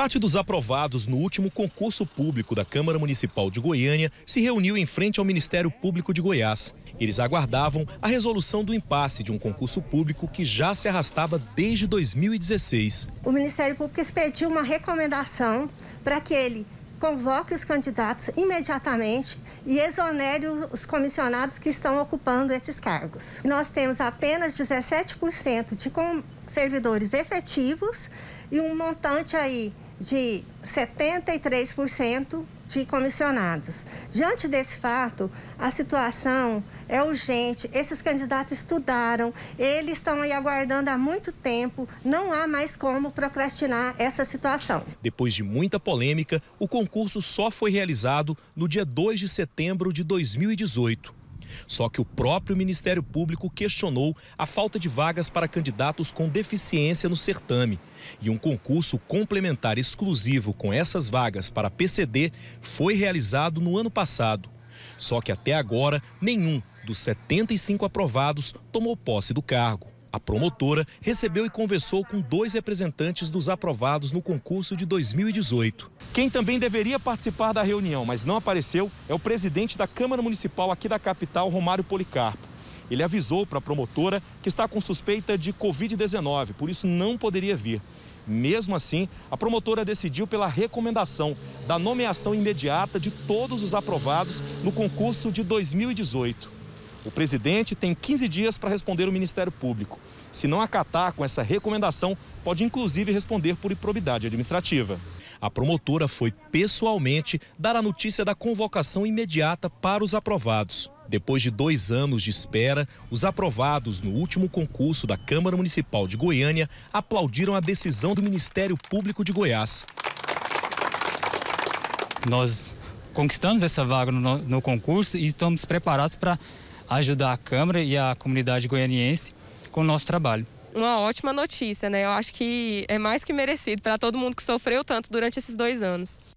parte dos aprovados no último concurso público da Câmara Municipal de Goiânia se reuniu em frente ao Ministério Público de Goiás. Eles aguardavam a resolução do impasse de um concurso público que já se arrastava desde 2016. O Ministério Público expediu uma recomendação para que ele convoque os candidatos imediatamente e exonere os comissionados que estão ocupando esses cargos. Nós temos apenas 17% de servidores efetivos e um montante aí de 73% de comissionados. Diante desse fato, a situação é urgente. Esses candidatos estudaram, eles estão aí aguardando há muito tempo, não há mais como procrastinar essa situação. Depois de muita polêmica, o concurso só foi realizado no dia 2 de setembro de 2018. Só que o próprio Ministério Público questionou a falta de vagas para candidatos com deficiência no certame. E um concurso complementar exclusivo com essas vagas para PCD foi realizado no ano passado. Só que até agora, nenhum dos 75 aprovados tomou posse do cargo. A promotora recebeu e conversou com dois representantes dos aprovados no concurso de 2018. Quem também deveria participar da reunião, mas não apareceu, é o presidente da Câmara Municipal aqui da capital, Romário Policarpo. Ele avisou para a promotora que está com suspeita de Covid-19, por isso não poderia vir. Mesmo assim, a promotora decidiu pela recomendação da nomeação imediata de todos os aprovados no concurso de 2018. O presidente tem 15 dias para responder o Ministério Público. Se não acatar com essa recomendação, pode inclusive responder por improbidade administrativa. A promotora foi pessoalmente dar a notícia da convocação imediata para os aprovados. Depois de dois anos de espera, os aprovados no último concurso da Câmara Municipal de Goiânia aplaudiram a decisão do Ministério Público de Goiás. Nós conquistamos essa vaga no, no concurso e estamos preparados para ajudar a Câmara e a comunidade goianiense com o nosso trabalho. Uma ótima notícia, né? Eu acho que é mais que merecido para todo mundo que sofreu tanto durante esses dois anos.